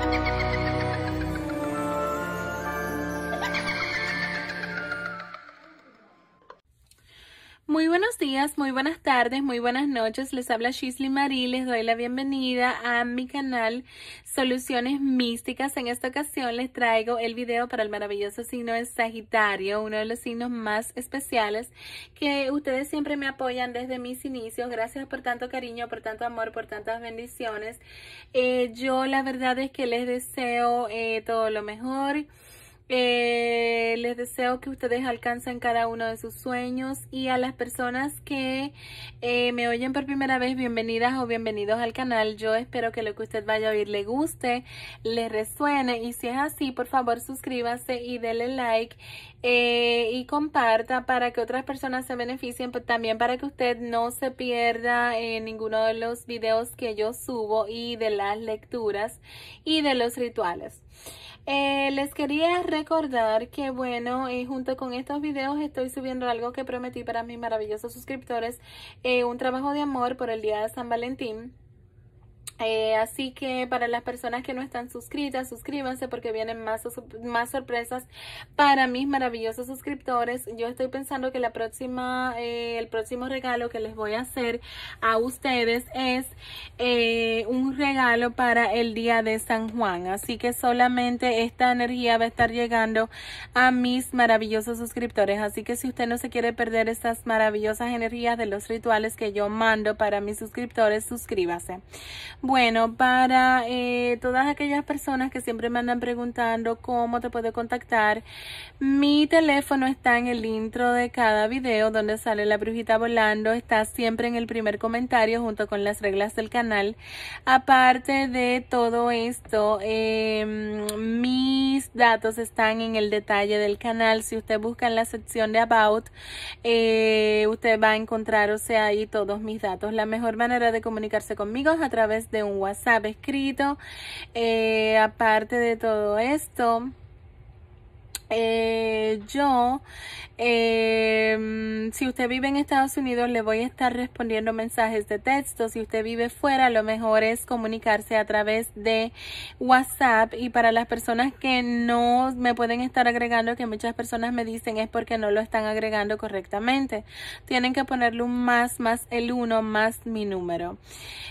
ハハハハ Muy buenos días, muy buenas tardes, muy buenas noches. Les habla Shisley Marie. Les doy la bienvenida a mi canal Soluciones Místicas. En esta ocasión les traigo el video para el maravilloso signo de Sagitario, uno de los signos más especiales que ustedes siempre me apoyan desde mis inicios. Gracias por tanto cariño, por tanto amor, por tantas bendiciones. Eh, yo la verdad es que les deseo eh, todo lo mejor. Eh, les deseo que ustedes alcancen cada uno de sus sueños y a las personas que eh, me oyen por primera vez, bienvenidas o bienvenidos al canal. Yo espero que lo que usted vaya a oír le guste, le resuene y si es así, por favor suscríbase y dele like eh, y comparta para que otras personas se beneficien, pero pues, también para que usted no se pierda en ninguno de los videos que yo subo y de las lecturas y de los rituales. Eh, les quería recordar que bueno, eh, junto con estos videos estoy subiendo algo que prometí para mis maravillosos suscriptores, eh, un trabajo de amor por el día de San Valentín. Eh, así que para las personas que no están suscritas, suscríbanse porque vienen más, más sorpresas para mis maravillosos suscriptores. Yo estoy pensando que la próxima, eh, el próximo regalo que les voy a hacer a ustedes es eh, un regalo para el día de San Juan. Así que solamente esta energía va a estar llegando a mis maravillosos suscriptores. Así que si usted no se quiere perder estas maravillosas energías de los rituales que yo mando para mis suscriptores, suscríbase. Bueno, para eh, todas aquellas personas que siempre me andan preguntando cómo te puedo contactar, mi teléfono está en el intro de cada video donde sale la brujita volando, está siempre en el primer comentario junto con las reglas del canal. Aparte de todo esto, em, mis datos están en el detalle del canal. Si usted busca en la sección de About, eh, usted va a encontrar, o sea, ahí todos mis datos. La mejor manera de comunicarse conmigo es a través de un WhatsApp escrito. Eh, aparte de todo esto, eh, yo, eh, si usted vive en Estados Unidos, le voy a estar respondiendo mensajes de texto. Si usted vive fuera, lo mejor es comunicarse a través de WhatsApp. Y para las personas que no me pueden estar agregando, que muchas personas me dicen es porque no lo están agregando correctamente, tienen que ponerle un más, más el uno, más mi número.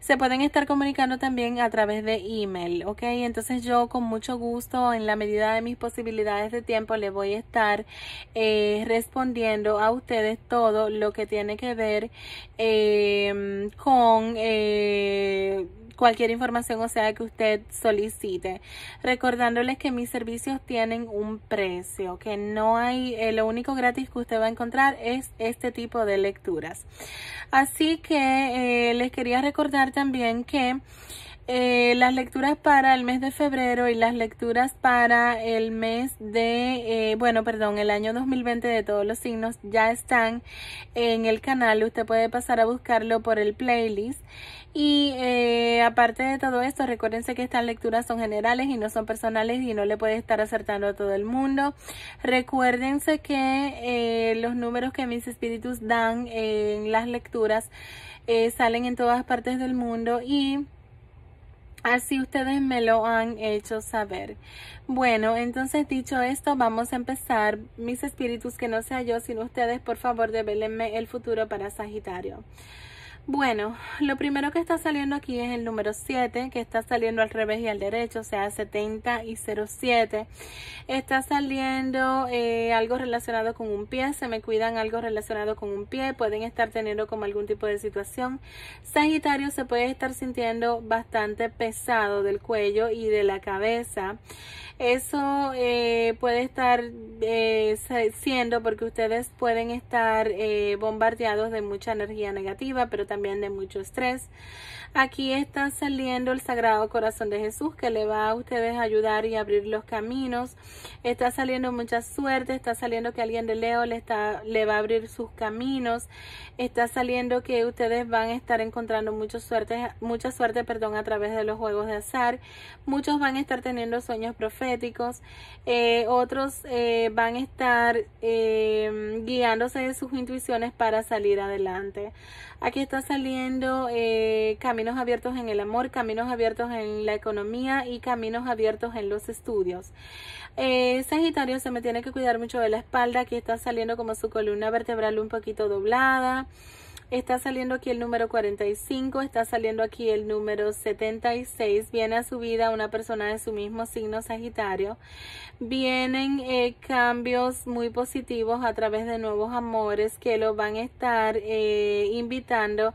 Se pueden estar comunicando también a través de email, ¿ok? Entonces yo con mucho gusto, en la medida de mis posibilidades de tiempo, le voy a estar eh, respondiendo a ustedes todo lo que tiene que ver em, con eh, cualquier información o sea que usted solicite. Recordándoles que mis servicios tienen un precio, que no hay, eh, lo único gratis que usted va a encontrar es este tipo de lecturas. Así que les quería recordar también que eh, las lecturas para el mes de febrero y las lecturas para el mes de, eh, bueno, perdón, el año 2020 de todos los signos ya están en el canal. Usted puede pasar a buscarlo por el playlist. Y eh, aparte de todo esto, recuérdense que estas lecturas son generales y no son personales y no le puede estar acertando a todo el mundo. Recuérdense que los números que mis espíritus dan en las lecturas salen en todas partes del mundo y Así ustedes me lo han hecho saber. Bueno, entonces dicho esto, vamos a empezar. Mis espíritus, que no sea yo, sino ustedes, por favor, develenme el futuro para Sagitario. Bueno, lo primero que está saliendo aquí es el número 7, que está saliendo al revés y al derecho, o sea, 70 y 07. Está saliendo eh, algo relacionado con un pie, se me cuidan algo relacionado con un pie, pueden estar teniendo como algún tipo de situación. Sagitario se puede estar sintiendo bastante pesado del cuello y de la cabeza. Eso eh, puede estar eh, siendo porque ustedes pueden estar bombardeados de mucha energía negativa, pero también de mucho estrés. Aquí está saliendo el Sagrado Corazón de Jesús que le va a ustedes a ayudar y abrir los caminos. Está saliendo mucha suerte, está saliendo que alguien de Leo le, está, le va a abrir sus caminos. Está saliendo que ustedes van a estar encontrando mucha suerte, mucha suerte perdón, a través de los juegos de azar. Muchos van a estar teniendo sueños proféticos. Eh, otros eh, van a estar em, guiándose de sus intuiciones para salir adelante. Aquí está saliendo eh, caminos abiertos en el amor, caminos abiertos en la economía y caminos abiertos en los estudios. Eh, Sagitario se me tiene que cuidar mucho de la espalda, aquí está saliendo como su columna vertebral un poquito doblada. Está saliendo aquí el número 45, está saliendo aquí el número 76. Viene a su vida una persona de su mismo signo Sagitario. Vienen eh, cambios muy positivos a través de nuevos amores que lo van a estar eh, invitando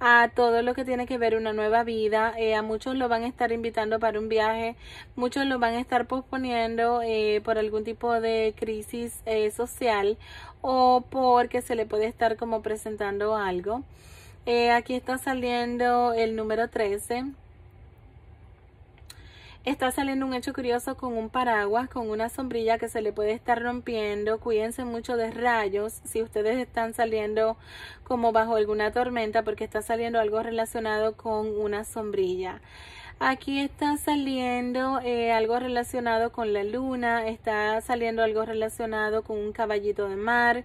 a todo lo que tiene que ver una nueva vida. Eh, a muchos lo van a estar invitando para un viaje, muchos lo van a estar posponiendo por algún tipo de crisis social o porque se le puede estar como presentando algo. Eh, aquí está saliendo el número 13. Está saliendo un hecho curioso con un paraguas, con una sombrilla que se le puede estar rompiendo. Cuídense mucho de rayos si ustedes están saliendo como bajo alguna tormenta porque está saliendo algo relacionado con una sombrilla. Aquí está saliendo eh, algo relacionado con la luna, está saliendo algo relacionado con un caballito de mar.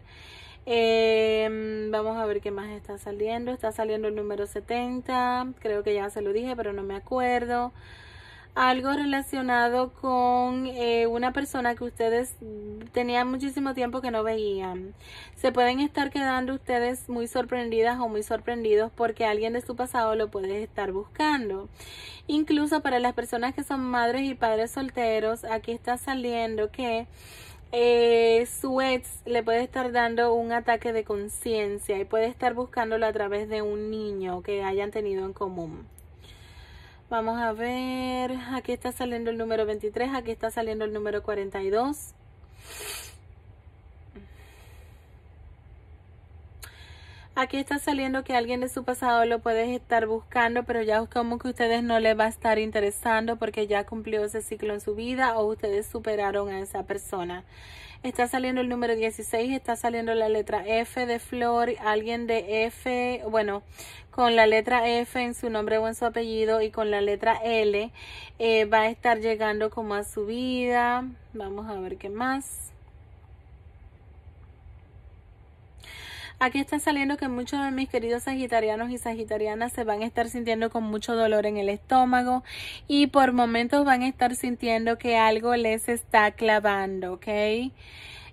Em, vamos a ver qué más está saliendo. Está saliendo el número 70, creo que ya se lo dije, pero no me acuerdo algo relacionado con eh, una persona que ustedes tenían muchísimo tiempo que no veían. Se pueden estar quedando ustedes muy sorprendidas o muy sorprendidos porque alguien de su pasado lo puede estar buscando. Incluso para las personas que son madres y padres solteros, aquí está saliendo que eh, su ex le puede estar dando un ataque de conciencia y puede estar buscándolo a través de un niño que hayan tenido en común. Vamos a ver, aquí está saliendo el número 23, aquí está saliendo el número 42. Aquí está saliendo que alguien de su pasado lo puede estar buscando, pero ya como que ustedes no les va a estar interesando porque ya cumplió ese ciclo en su vida o ustedes superaron a esa persona. Está saliendo el número 16, está saliendo la letra F de Flor, alguien de F, bueno, con la letra F en su nombre o en su apellido y con la letra L eh, va a estar llegando como a su vida. Vamos a ver qué más. Aquí está saliendo que muchos de mis queridos sagitarianos y sagitarianas se van a estar sintiendo con mucho dolor en el estómago y por momentos van a estar sintiendo que algo les está clavando, ¿ok?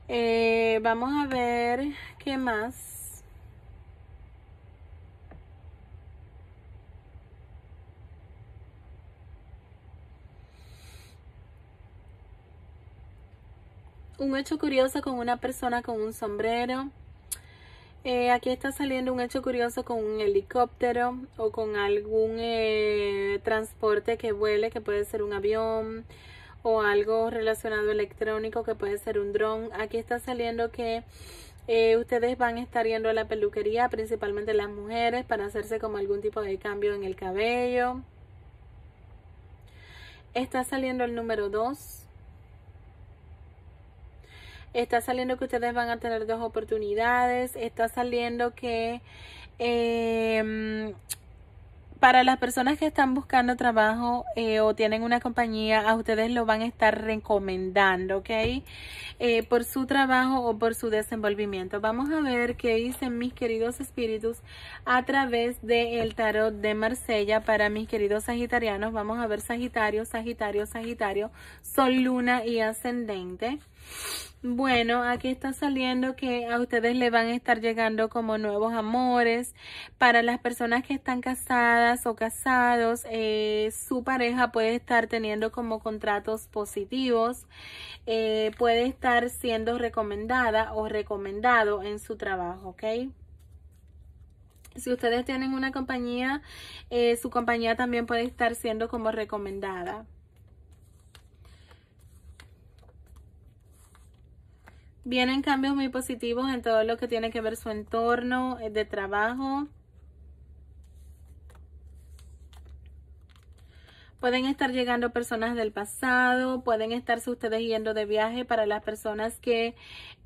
Eh, vamos a ver qué más. un hecho curioso con una persona con un sombrero, eh, aquí está saliendo un hecho curioso con un helicóptero o con algún eh, transporte que vuele, que puede ser un avión o algo relacionado electrónico, que puede ser un dron. Aquí está saliendo que eh, ustedes van a estar yendo a la peluquería, principalmente las mujeres, para hacerse como algún tipo de cambio en el cabello. Está saliendo el número 2 está saliendo que ustedes van a tener dos oportunidades, está saliendo que em, para las personas que están buscando trabajo eh, o tienen una compañía, a ustedes lo van a estar recomendando, ¿ok? Eh, por su trabajo o por su desenvolvimiento. Vamos a ver qué dicen mis queridos espíritus a través del tarot de Marsella para mis queridos sagitarianos. Vamos a ver Sagitario, Sagitario, Sagitario, Sol, Luna y Ascendente. Bueno, aquí está saliendo que a ustedes le van a estar llegando como nuevos amores. Para las personas que están casadas o casados, eh, su pareja puede estar teniendo como contratos positivos, eh, puede estar siendo recomendada o recomendado en su trabajo, ¿ok? Si ustedes tienen una compañía, eh, su compañía también puede estar siendo como recomendada. Vienen cambios muy positivos en todo lo que tiene que ver su entorno eh, de trabajo. Pueden estar llegando personas del pasado, pueden estarse ustedes yendo de viaje para las personas que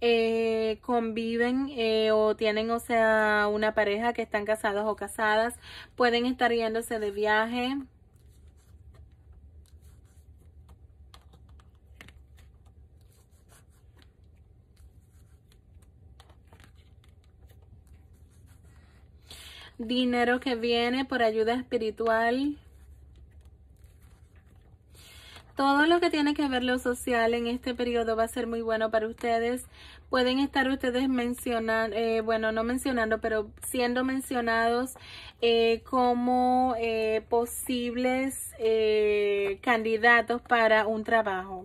eh, conviven eh, o tienen, o sea, una pareja que están casados o casadas, pueden estar yéndose de viaje. dinero que viene por ayuda espiritual. Todo lo que tiene que ver lo social en este periodo va a ser muy bueno para ustedes. Pueden estar ustedes mencionando, eh, bueno, no mencionando, pero siendo mencionados eh, como eh, posibles candidatos para un trabajo.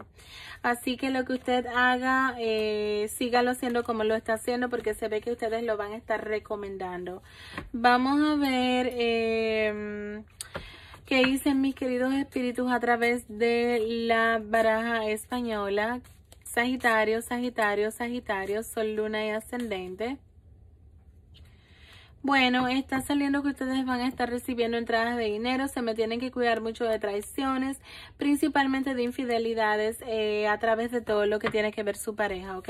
Así que lo que usted haga, eh, sígalo haciendo como lo está haciendo porque se ve que ustedes lo van a estar recomendando. Vamos a ver eh, qué dicen mis queridos espíritus a través de la baraja española. Sagitario, Sagitario, Sagitario, Sol, Luna y Ascendente. Bueno, está saliendo que ustedes van a estar recibiendo entradas de dinero, se me tienen que cuidar mucho de traiciones, principalmente de infidelidades eh, a través de todo lo que tiene que ver su pareja, ¿ok?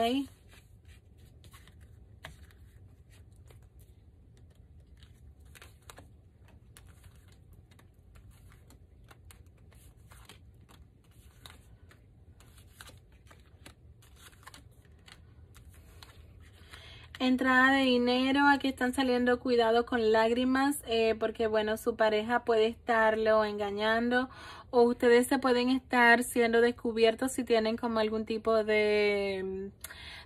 Entrada de dinero, aquí están saliendo cuidado con lágrimas eh, porque bueno, su pareja puede estarlo engañando o ustedes se pueden estar siendo descubiertos si tienen como algún tipo de,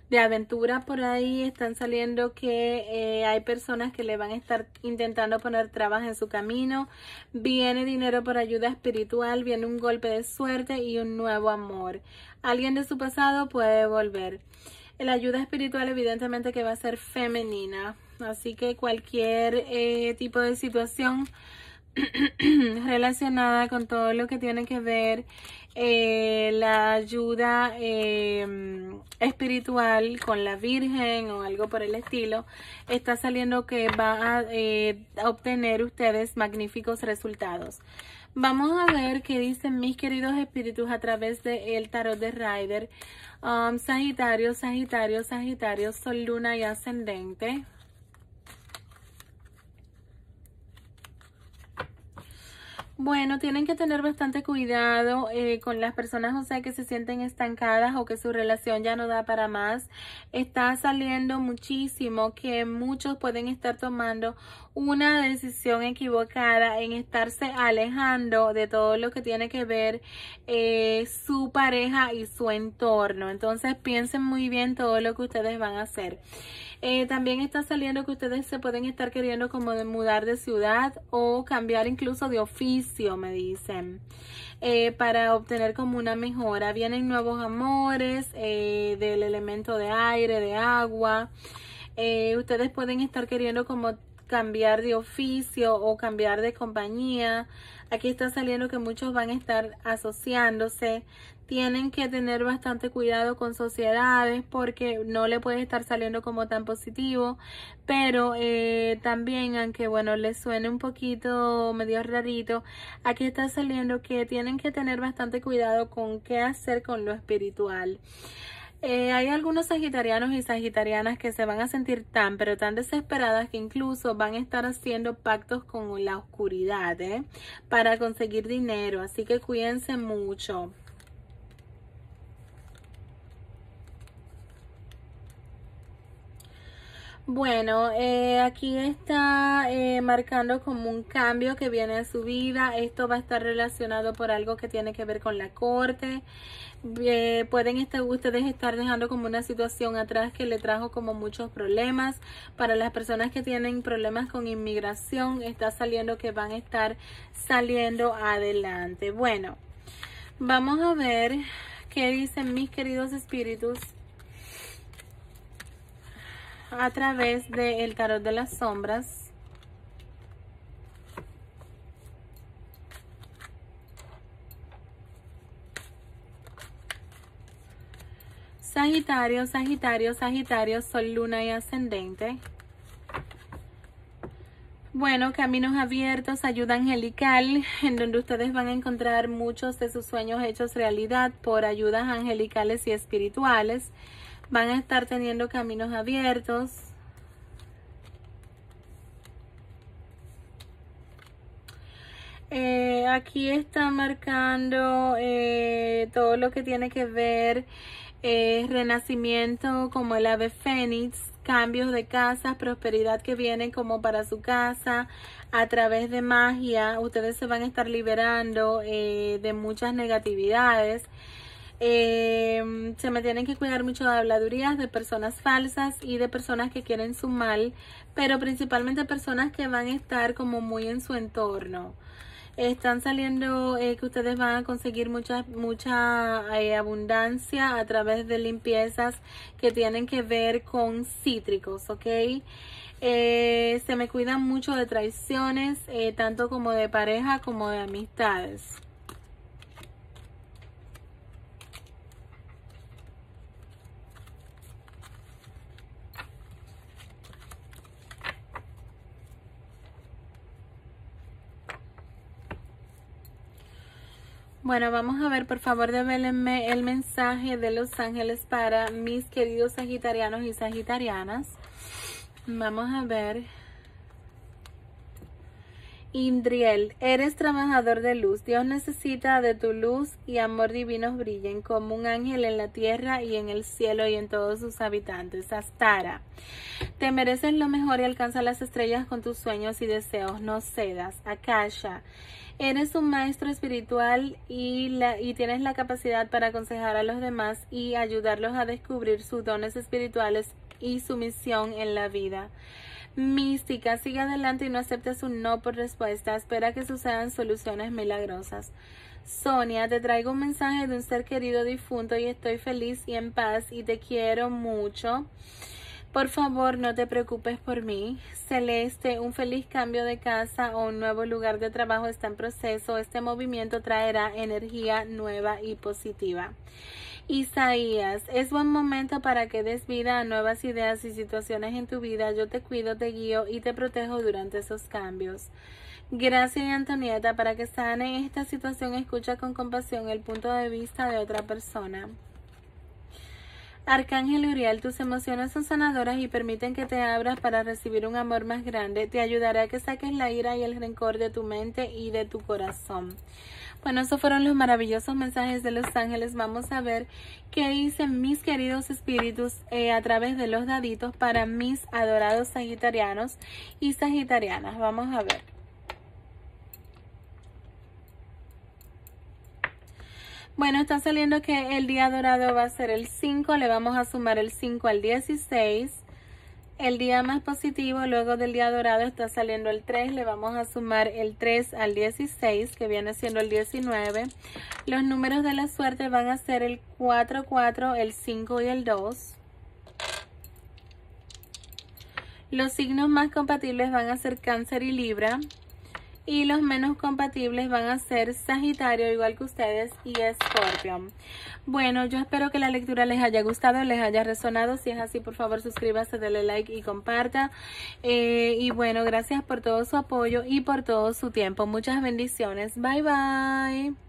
de aventura por ahí. Están saliendo que eh, hay personas que le van a estar intentando poner trabas en su camino. Viene dinero por ayuda espiritual, viene un golpe de suerte y un nuevo amor. Alguien de su pasado puede volver. La ayuda espiritual evidentemente que va a ser femenina. Así que cualquier eh, tipo de situación relacionada con todo lo que tiene que ver eh, la ayuda eh, espiritual con la Virgen o algo por el estilo, está saliendo que va a obtener ustedes magníficos resultados. Vamos a ver qué dicen mis queridos espíritus a través de el tarot de Rider. Um, Sagitario, Sagitario, Sagitario, Sol, Luna y Ascendente. Bueno, tienen que tener bastante cuidado eh, con las personas, o sea, que se sienten estancadas o que su relación ya no da para más. Está saliendo muchísimo que muchos pueden estar tomando una decisión equivocada en estarse alejando de todo lo que tiene que ver eh, su pareja y su entorno. Entonces piensen muy bien todo lo que ustedes van a hacer. Eh, también está saliendo que ustedes se pueden estar queriendo como de mudar de ciudad o cambiar incluso de oficio me dicen, eh, para obtener como una mejora. Vienen nuevos amores eh, del elemento de aire, de agua. Eh, ustedes pueden estar queriendo como cambiar de oficio o cambiar de compañía. Aquí está saliendo que muchos van a estar asociándose tienen que tener bastante cuidado con sociedades porque no le puede estar saliendo como tan positivo pero eh, también aunque bueno les suene un poquito medio rarito aquí está saliendo que tienen que tener bastante cuidado con qué hacer con lo espiritual eh, hay algunos sagitarianos y sagitarianas que se van a sentir tan pero tan desesperadas que incluso van a estar haciendo pactos con la oscuridad ¿eh? para conseguir dinero así que cuídense mucho Bueno, eh, aquí está eh, marcando como un cambio que viene a su vida. Esto va a estar relacionado por algo que tiene que ver con la corte. Eh, pueden estar, ustedes estar dejando como una situación atrás que le trajo como muchos problemas. Para las personas que tienen problemas con inmigración, está saliendo que van a estar saliendo adelante. Bueno, vamos a ver qué dicen mis queridos espíritus a través del tarot de las sombras. Sagitario, Sagitario, Sagitario, Sol, Luna y Ascendente. Bueno, Caminos Abiertos, Ayuda Angelical, en donde ustedes van a encontrar muchos de sus sueños hechos realidad por ayudas angelicales y espirituales van a estar teniendo caminos abiertos. Eh, aquí está marcando eh, todo lo que tiene que ver eh, renacimiento como el ave fénix, cambios de casas, prosperidad que viene como para su casa a través de magia. Ustedes se van a estar liberando de muchas negatividades. Em, se me tienen que cuidar mucho de habladurías, de personas falsas y de personas que quieren su mal, pero principalmente personas que van a estar como muy en su entorno. Están saliendo eh, que ustedes van a conseguir mucha, mucha eh, abundancia a través de limpiezas que tienen que ver con cítricos, ¿ok? Eh, se me cuidan mucho de traiciones, tanto como de pareja como de amistades. Bueno, vamos a ver, por favor, develenme el mensaje de los ángeles para mis queridos sagitarianos y sagitarianas. Vamos a ver. Indriel, eres trabajador de luz. Dios necesita de tu luz y amor divinos brillen como un ángel en la tierra y en el cielo y en todos sus habitantes. Astara, te mereces lo mejor y alcanza las estrellas con tus sueños y deseos. No cedas. Akasha, eres un maestro espiritual y, la, y tienes la capacidad para aconsejar a los demás y ayudarlos a descubrir sus dones espirituales y su misión en la vida mística. Sigue adelante y no aceptes un no por respuesta. Espera que sucedan soluciones milagrosas. Sonia, te traigo un mensaje de un ser querido difunto y estoy feliz y en paz y te quiero mucho. Por favor, no te preocupes por mí. Celeste, un feliz cambio de casa o un nuevo lugar de trabajo está en proceso. Este movimiento traerá energía nueva y positiva. Isaías, es buen momento para que des vida a nuevas ideas y situaciones en tu vida. Yo te cuido, te guío y te protejo durante esos cambios. Gracias Antonieta, para que sane esta situación escucha con compasión el punto de vista de otra persona. Arcángel Uriel, tus emociones son sanadoras y permiten que te abras para recibir un amor más grande. Te ayudará a que saques la ira y el rencor de tu mente y de tu corazón. Bueno, esos fueron los maravillosos mensajes de los ángeles. Vamos a ver qué dicen mis queridos espíritus eh, a través de los daditos para mis adorados sagitarianos y sagitarianas. Vamos a ver. Bueno, está saliendo que el día dorado va a ser el 5, le vamos a sumar el 5 al 16 el día más positivo luego del día dorado está saliendo el 3, le vamos a sumar el 3 al 16 que viene siendo el 19. Los números de la suerte van a ser el 4, 4, el 5 y el 2. Los signos más compatibles van a ser cáncer y libra y los menos compatibles van a ser Sagitario, igual que ustedes, y Escorpio. Bueno, yo espero que la lectura les haya gustado, les haya resonado. Si es así, por favor, suscríbase, dale like y comparta. Eh, y bueno, gracias por todo su apoyo y por todo su tiempo. Muchas bendiciones. Bye, bye.